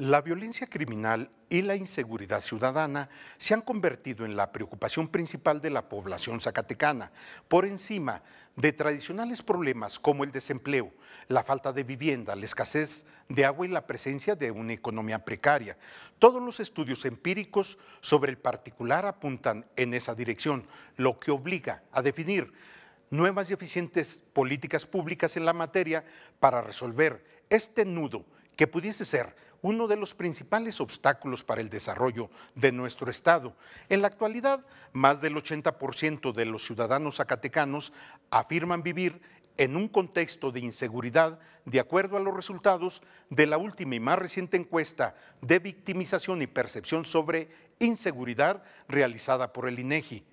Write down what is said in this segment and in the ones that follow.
La violencia criminal y la inseguridad ciudadana se han convertido en la preocupación principal de la población zacatecana, por encima de tradicionales problemas como el desempleo, la falta de vivienda, la escasez de agua y la presencia de una economía precaria. Todos los estudios empíricos sobre el particular apuntan en esa dirección, lo que obliga a definir nuevas y eficientes políticas públicas en la materia para resolver este nudo que pudiese ser uno de los principales obstáculos para el desarrollo de nuestro Estado. En la actualidad, más del 80% de los ciudadanos zacatecanos afirman vivir en un contexto de inseguridad, de acuerdo a los resultados de la última y más reciente encuesta de victimización y percepción sobre inseguridad realizada por el INEGI. E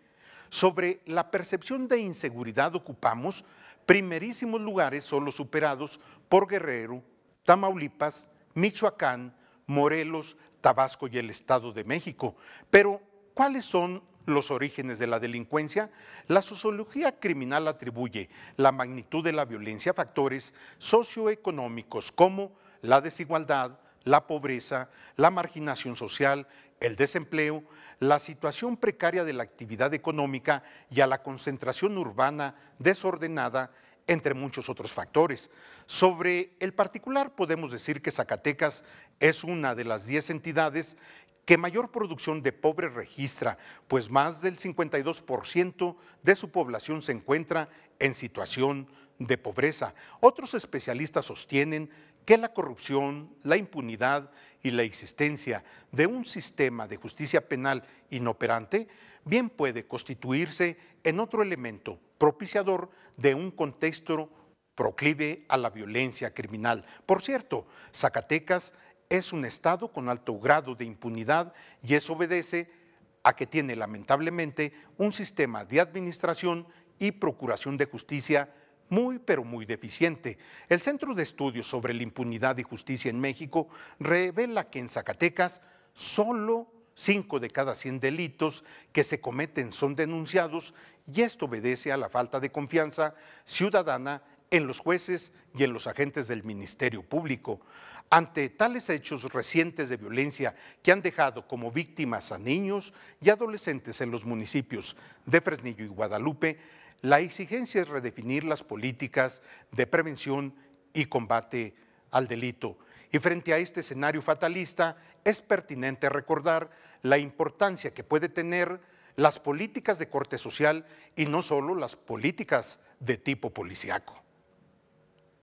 sobre la percepción de inseguridad ocupamos primerísimos lugares solo superados por Guerrero, Tamaulipas, Michoacán, Morelos, Tabasco y el Estado de México. Pero, ¿cuáles son los orígenes de la delincuencia? La sociología criminal atribuye la magnitud de la violencia a factores socioeconómicos como la desigualdad, la pobreza, la marginación social, el desempleo, la situación precaria de la actividad económica y a la concentración urbana desordenada entre muchos otros factores. Sobre el particular, podemos decir que Zacatecas es una de las 10 entidades que mayor producción de pobre registra, pues más del 52% de su población se encuentra en situación de pobreza. Otros especialistas sostienen que la corrupción, la impunidad y la existencia de un sistema de justicia penal inoperante bien puede constituirse en otro elemento propiciador de un contexto proclive a la violencia criminal. Por cierto, Zacatecas es un estado con alto grado de impunidad y eso obedece a que tiene lamentablemente un sistema de administración y procuración de justicia muy pero muy deficiente. El Centro de Estudios sobre la Impunidad y Justicia en México revela que en Zacatecas solo Cinco de cada 100 delitos que se cometen son denunciados y esto obedece a la falta de confianza ciudadana en los jueces y en los agentes del Ministerio Público. Ante tales hechos recientes de violencia que han dejado como víctimas a niños y adolescentes en los municipios de Fresnillo y Guadalupe, la exigencia es redefinir las políticas de prevención y combate al delito. Y frente a este escenario fatalista, es pertinente recordar la importancia que puede tener las políticas de corte social y no solo las políticas de tipo policíaco.